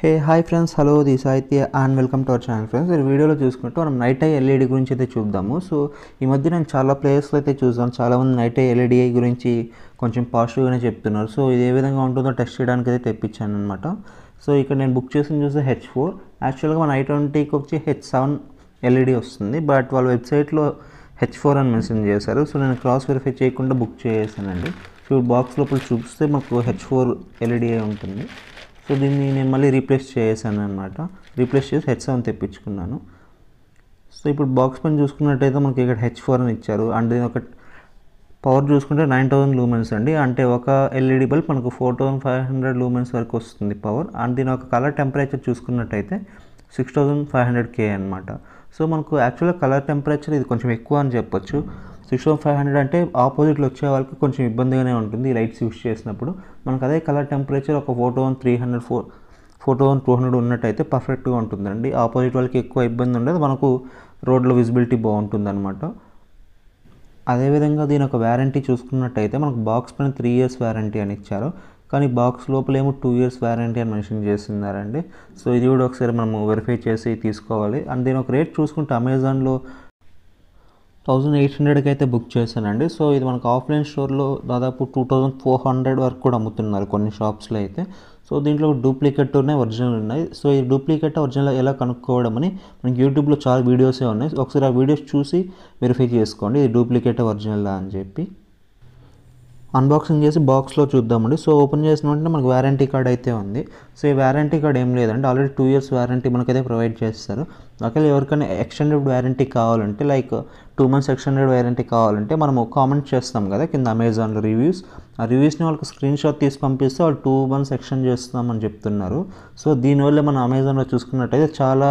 hey hi friends hello the Sahitya and welcome to our channel friends ఈ వీడియోలో చూసుకుంటే మనం నైట్ ఐ ఎల్ఈడి గురించి అయితే చూద్దాము సో ఈ మధ్య నేను చాలా ప్లేయర్స్లో అయితే చూసాను చాలామంది నైట్ ఐ ఎల్ఈడి e గురించి కొంచెం పాజిటివ్గానే చెప్తున్నారు సో ఇది ఏ విధంగా ఉంటుందో టెస్ట్ చేయడానికి అయితే తెప్పించాను అనమాట సో ఇక్కడ నేను బుక్ చేసిన చూస్తే హెచ్ ఫోర్ యాక్చువల్గా మన ఐ ట్వంటీకి వచ్చి హెచ్ సెవెన్ ఎల్ఈడి వస్తుంది బట్ వాళ్ళ వెబ్సైట్లో హెచ్ ఫోర్ అని మెన్షన్ చేశారు సో నేను క్రాస్ వెరిఫై చేయకుండా బుక్ చేసానండి సో బాక్స్ లోపల చూపిస్తే మాకు హెచ్ ఫోర్ ఎల్ఈడి ఉంటుంది సో దీన్ని నేను మళ్ళీ రీప్లేస్ చేసాను అనమాట రీప్లేస్ చేసి హెచ్ సెవెన్ తెప్పించుకున్నాను సో ఇప్పుడు బాక్స్ పని చూసుకున్నట్టయితే మనకి ఇక్కడ హెచ్ ఫోర్ అని ఇచ్చారు అండ్ దీని ఒక పవర్ చూసుకుంటే నైన్ థౌసండ్ లూమెన్స్ అండి అంటే ఒక ఎల్ఈడి బల్బ్ e మనకు four thousand five hundred lumens వరకు వస్తుంది పవర్ అండ్ దీని ఒక కలర్ టెంపరేచర్ చూసుకున్నట్టయితే six thousand five hundred K అనమాట సో మనకు యాక్చువల్గా కలర్ టెంపరేచర్ ఇది కొంచెం ఎక్కువ అని చెప్పొచ్చు సిక్స్ థౌసండ్ ఫైవ్ హండ్రెడ్ అంటే ఆపోజిట్లో వచ్చే వాళ్ళకి కొంచెం ఇబ్బందిగానే ఉంటుంది లైట్స్ యూస్ చేసినప్పుడు మనకు అదే కలర్ టెంపరేచర్ ఒక photo one three hundred four photo one two hundred ఉన్నట్టయితే పర్ఫెక్ట్గా ఉంటుందండి ఆపోజిట్ వాళ్ళకి ఎక్కువ ఇబ్బంది ఉండదు మనకు రోడ్లో విజిబిలిటీ అనమాట అదేవిధంగా దీని ఒక వ్యారంటీ చూసుకున్నట్టయితే మనకు బాక్స్ పైన త్రీ ఇయర్స్ వ్యారంటీ అని ఇచ్చారు కానీ బాక్స్ లోపలేమో టూ ఇయర్స్ వ్యారంటీ అని మెన్షన్ చేస్తున్నారండి సో ఇది కూడా ఒకసారి మనం వెరిఫై చేసి తీసుకోవాలి అండ్ దీని ఒక రేట్ చూసుకుంటే అమెజాన్లో థౌజండ్ ఎయిట్ హండ్రెడ్కి అయితే బుక్ చేశానండి సో ఇది మనకు ఆఫ్లైన్ స్టోర్లో దాదాపు టూ థౌజండ్ ఫోర్ హండ్రెడ్ వరకు కూడా అమ్ముతున్నారు కొన్ని షాప్స్లో అయితే సో దీంట్లో డూప్లికేట్ ఉన్నాయి ఒరిజినల్ ఉన్నాయి సో ఈ డూప్లికేట్ ఒరిజినల్ ఎలా కనుక్కోవడం అని మనకి యూట్యూబ్లో చాలా వీడియోసే ఉన్నాయి ఒకసారి ఆ వీడియోస్ చూసి వెరిఫై చేసుకోండి ఇది డూప్లికేట్ ఒరిజినల్ అని చెప్పి అన్బాక్సింగ్ చేసి బాక్స్లో చూద్దామండి సో ఓపెన్ చేసిన వెంటనే మనకు వారంటీ కార్డ్ అయితే ఉంది సో ఈ వారంటీ కార్డ్ ఏం లేదండి ఆల్రెడీ టూ ఇయర్స్ వారంటీ మనకైతే ప్రొవైడ్ చేస్తారు ఒకవేళ ఎవరికైనా ఎక్స్టెండెడ్ వారంటీ కావాలంటే like two months extended warranty కావాలంటే మనం కామెంట్ చేస్తాం కదా కింద అమెజాన్లో రివ్యూస్ ఆ రివ్యూస్ని వాళ్ళకి స్క్రీన్ షాట్ తీసి పంపిస్తే వాళ్ళు టూ మంత్స్ ఎక్స్టెండ్ చేస్తామని చెప్తున్నారు సో దీనివల్ల మనం అమెజాన్లో చూసుకున్నట్టయితే చాలా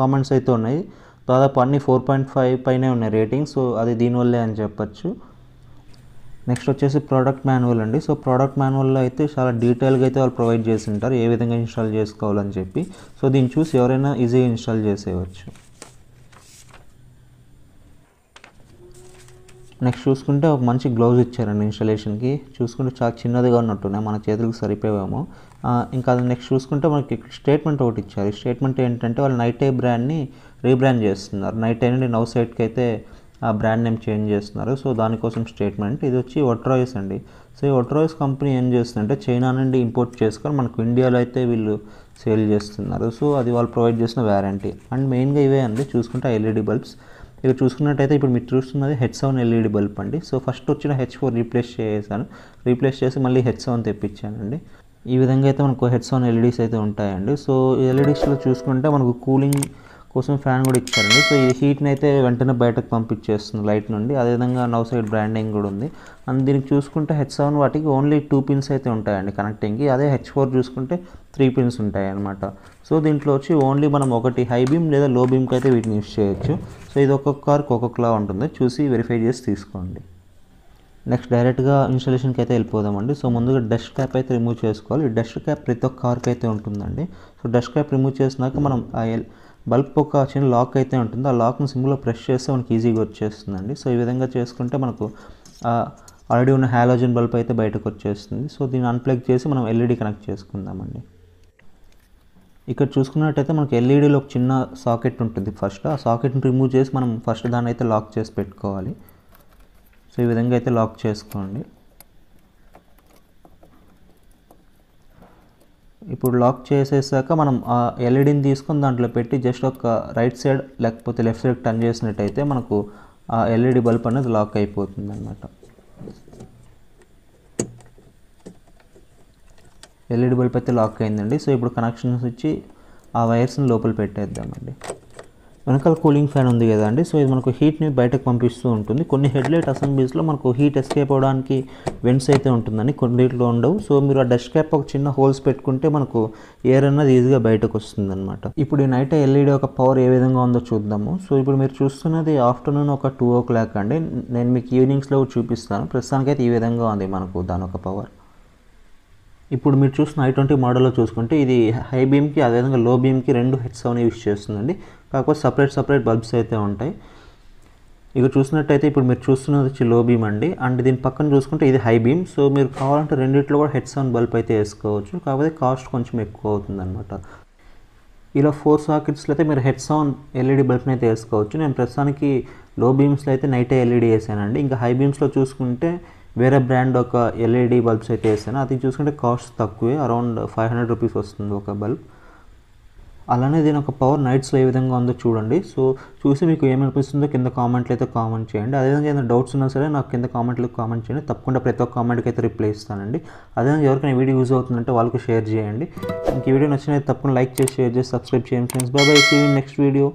కామెంట్స్ అయితే ఉన్నాయి దాదాపు అన్ని ఫోర్ పాయింట్ ఫైవ్ పైనే ఉన్నాయి రేటింగ్ సో అది దీనివల్లే అని చెప్పచ్చు నెక్స్ట్ వచ్చేసి ప్రోడక్ట్ మాన్యువల్ అండి సో ప్రోడక్ట్ మాన్యువల్లో అయితే చాలా డీటెయిల్గా అయితే వాళ్ళు ప్రొవైడ్ చేసి ఉంటారు ఏ విధంగా ఇన్స్టాల్ చేసుకోవాలని చెప్పి సో దీన్ని చూసి ఎవరైనా ఈజీగా ఇన్స్టాల్ చేసేయవచ్చు నెక్స్ట్ చూసుకుంటే ఒక మంచి గ్లౌజ్ ఇచ్చారండి ఇన్స్టాలేషన్కి చూసుకుంటే చాలా చిన్నదిగా ఉన్నాయి మన చేతులకు సరిపోయేమో ఇంకా అది నెక్స్ట్ చూసుకుంటే మనకి స్టేట్మెంట్ ఒకటి ఇచ్చారు ఈ స్టేట్మెంట్ ఏంటంటే వాళ్ళు నైట్ ఏ బ్రాండ్ని రీబ్రాండ్ చేస్తున్నారు నైట్ నుండి నౌ సైట్కి అయితే ఆ బ్రాండ్ నేమ్ చేంజ్ చేస్తున్నారు సో దానికోసం స్టేట్మెంట్ ఇది వచ్చి ఒట్రాయిస్ అండి సో ఈ ఒట్రాయిస్ కంపెనీ ఏం చేస్తుందంటే చైనా నుండి ఇంపోర్ట్ చేసుకొని మనకు ఇండియాలో అయితే వీళ్ళు సేల్ చేస్తున్నారు సో అది వాళ్ళు ప్రొవైడ్ చేసిన వ్యారంటీ అండ్ మెయిన్గా ఇవే అండి చూసుకుంటే ఎల్ఈడి బల్బ్స్ ఇక చూసుకున్నట్టయితే ఇప్పుడు మీరు చూస్తున్నది హెచ్ సెవెన్ ఎల్ఈడి బల్బ్ అండి సో ఫస్ట్ వచ్చిన హెచ్ ఫోర్ రీప్లేస్ చేశాను రీప్లేస్ చేసి మళ్ళీ హెచ్ సెవెన్ తెప్పించానండి ఈ విధంగా అయితే మనకు హెడ్ సెవెన్ ఎల్ఈడీస్ అయితే ఉంటాయండి సో ఎల్ఈడీస్లో చూసుకుంటే మనకు కూలింగ్ కోసం ఫ్యాన్ కూడా ఇచ్చారండి సో ఈ హీట్ని అయితే వెంటనే బయటకు పంపించేస్తుంది లైట్ నుండి అదేవిధంగా నవ్ సైడ్ బ్రాండింగ్ కూడా ఉంది అండ్ దీనికి చూసుకుంటే హెచ్ సెవెన్ వాటికి ఓన్లీ టూ పిన్స్ అయితే ఉంటాయండి కనెక్టింగ్కి అదే హెచ్ ఫోర్ చూసుకుంటే త్రీ పిన్స్ ఉంటాయి అనమాట సో దీంట్లో వచ్చి ఓన్లీ మనం ఒకటి హై బీమ్ లేదా లో బీమ్కి అయితే వీటిని యూస్ చేయొచ్చు సో ఇది ఒక్కొక్క కార్కి ఒక్కొక్కలా ఉంటుంది చూసి వెరిఫై చేసి తీసుకోండి నెక్స్ట్ డైరెక్ట్గా ఇన్స్టాలేషన్కి అయితే వెళ్ళిపోదామండి సో ముందుగా డస్ట్ క్యాప్ అయితే రిమూవ్ చేసుకోవాలి డస్ట్ క్యాప్ ప్రతి ఒక్క కార్కి అయితే ఉంటుందండి సో డస్ట్ క్యాప్ రిమూవ్ చేసినాక మనం బల్బ్ ఒక చిన్న లాక్ అయితే ఉంటుంది ఆ లాక్ని సింగిల్గా ప్రెస్ చేస్తే మనకి ఈజీగా వచ్చేస్తుందండి సో ఈ విధంగా చేసుకుంటే మనకు ఆల్రెడీ ఉన్న హాలోజన్ బల్బ్ అయితే బయటకు వచ్చేస్తుంది సో దీన్ని అన్ప్లగ్ చేసి మనం ఎల్ఈడి e కనెక్ట్ చేసుకుందామండి ఇక్కడ చూసుకున్నట్టయితే మనకు ఎల్ఈడిలో e ఒక చిన్న సాకెట్ ఉంటుంది ఫస్ట్ ఆ సాకెట్ని రిమూవ్ చేసి మనం ఫస్ట్ దాన్ని అయితే లాక్ చేసి పెట్టుకోవాలి సో ఈ విధంగా అయితే లాక్ చేసుకోండి ఇప్పుడు లాక్ చేసేసాక మనం ఆ ఎల్ఈడిని e తీసుకొని దాంట్లో పెట్టి జస్ట్ ఒక రైట్ సైడ్ లేకపోతే లెఫ్ట్ సైడ్ టర్న్ చేసినట్టయితే మనకు ఆ ఎల్ఈడి బల్బ్ e అనేది లాక్ అయిపోతుంది అనమాట ఎల్ఈడి బల్బ్ e అయితే లాక్ అయిందండి సో ఇప్పుడు కనెక్షన్స్ ఇచ్చి ఆ వైర్స్ని లోపల పెట్టేద్దామండి వెనకాల కూలింగ్ ఫ్యాన్ ఉంది కదా అండి సో ఇది మనకు హీట్ని బయటకు పంపిస్తూ ఉంటుంది కొన్ని హెడ్లైట్ అసెంబ్లీస్లో మనకు హీట్ ఎస్కేప్ అవడానికి వెంట్స్ అయితే ఉంటుందని కొన్నిట్లో ఉండవు సో మీరు ఆ డస్ట్ క్యాప్ ఒక చిన్న హోల్స్ పెట్టుకుంటే మనకు ఎయిర్ అన్నది ఈజీగా బయటకు వస్తుంది అనమాట ఇప్పుడు ఈ నైట్ ఎల్ఈడి e ఒక పవర్ ఏ విధంగా ఉందో చూద్దాము సో ఇప్పుడు మీరు చూస్తున్నది ఆఫ్టర్నూన్ ఒక టూ ఓ క్లాక్ అండి నేను మీకు ఈవినింగ్స్లో చూపిస్తాను ప్రస్తుతానికైతే ఈ విధంగా ఉంది మనకు దాని ఒక పవర్ ఇప్పుడు మీరు చూసిన ఐ ట్వంటీ మోడల్లో చూసుకుంటే ఇది హై బీమ్కి అదేవిధంగా లో బీమ్కి రెండు హెడ్స్ అవన్నీ యూస్ చేస్తుందండి కాకపోతే సపరేట్ సపరేట్ బల్బ్స్ అయితే ఉంటాయి ఇక చూసినట్టయితే ఇప్పుడు మీరు చూస్తున్నది వచ్చి లో బీమ్ అండి అండ్ దీని పక్కన చూసుకుంటే ఇది హై బీమ్ సో మీరు కావాలంటే రెండిట్లో కూడా హెడ్ సౌండ్ బల్బ్ అయితే వేసుకోవచ్చు కాకపోతే కాస్ట్ కొంచెం ఎక్కువ అవుతుంది అనమాట ఇలా ఫోర్ సాకెట్స్లో అయితే మీరు హెడ్ సౌండ్ ఎల్ఈడి బల్బ్ని అయితే వేసుకోవచ్చు నేను ప్రస్తుతానికి లో బీమ్స్లో అయితే నైటే ఎల్ఈడి వేసానండి ఇంకా హై బీమ్స్లో చూసుకుంటే వేరే బ్రాండ్ ఒక ఎల్ఈడి బల్బ్స్ e అయితే వేసాను అది చూసుకుంటే కాస్ట్ తక్కువే అరౌండ్ ఫైవ్ హండ్రెడ్ రూపీస్ వస్తుంది ఒక బల్బ్ అలానే దీని ఒక పవర్ నైట్స్లో ఏ విధంగా ఉందో చూడండి సో చూసి మీకు ఏమనిపిస్తుందో కింద కామెంట్లు అయితే కామెంట్ చేయండి అదేవిధంగా ఏదైనా డౌట్స్ ఉన్నా సరే నాకు కింద కామెంట్లో కామెంట్ చేయండి తప్పకుండా ప్రతి ఒక్క కామెంట్కి అయితే రిప్లై ఇస్తానండి అదేవిధంగా ఎవరికైనా వీడియో యూజ్ అవుతుందంటే వాళ్ళకి షేర్ చేయండి ఇంక ఈ వీడియో నచ్చినైతే తప్పకుండా లైక్ చేసి షేర్ చేసి సబ్స్క్రైబ్ చేయండి ఫ్రెండ్స్ బాబాయ్ సీ నెక్స్ట్ వీడియో